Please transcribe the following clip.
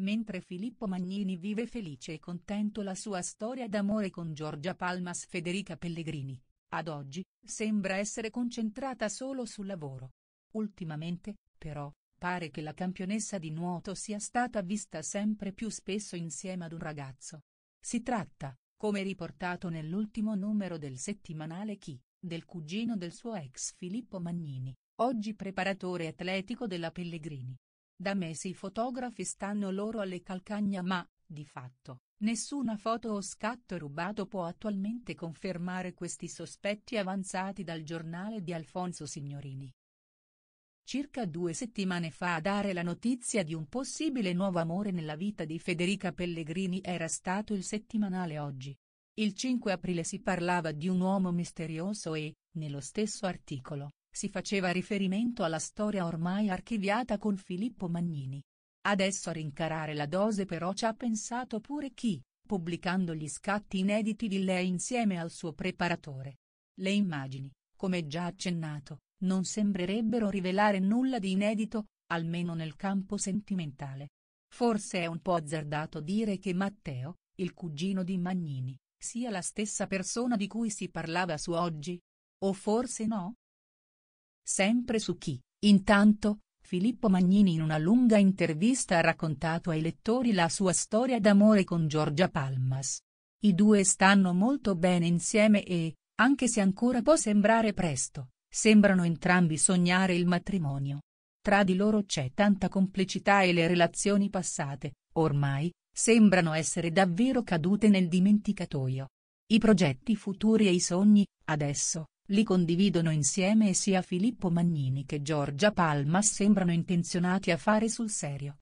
Mentre Filippo Magnini vive felice e contento la sua storia d'amore con Giorgia Palmas Federica Pellegrini, ad oggi, sembra essere concentrata solo sul lavoro. Ultimamente, però, pare che la campionessa di nuoto sia stata vista sempre più spesso insieme ad un ragazzo. Si tratta, come riportato nell'ultimo numero del settimanale Chi, del cugino del suo ex Filippo Magnini, oggi preparatore atletico della Pellegrini. Da mesi i fotografi stanno loro alle calcagna ma, di fatto, nessuna foto o scatto rubato può attualmente confermare questi sospetti avanzati dal giornale di Alfonso Signorini. Circa due settimane fa a dare la notizia di un possibile nuovo amore nella vita di Federica Pellegrini era stato il settimanale Oggi. Il 5 aprile si parlava di un uomo misterioso e, nello stesso articolo, si faceva riferimento alla storia ormai archiviata con Filippo Magnini. Adesso a rincarare la dose però ci ha pensato pure chi, pubblicando gli scatti inediti di lei insieme al suo preparatore. Le immagini, come già accennato, non sembrerebbero rivelare nulla di inedito, almeno nel campo sentimentale. Forse è un po' azzardato dire che Matteo, il cugino di Magnini, sia la stessa persona di cui si parlava su oggi? O forse no? sempre su chi. Intanto, Filippo Magnini in una lunga intervista ha raccontato ai lettori la sua storia d'amore con Giorgia Palmas. I due stanno molto bene insieme e, anche se ancora può sembrare presto, sembrano entrambi sognare il matrimonio. Tra di loro c'è tanta complicità e le relazioni passate, ormai, sembrano essere davvero cadute nel dimenticatoio. I progetti futuri e i sogni, adesso, li condividono insieme e sia Filippo Magnini che Giorgia Palma sembrano intenzionati a fare sul serio.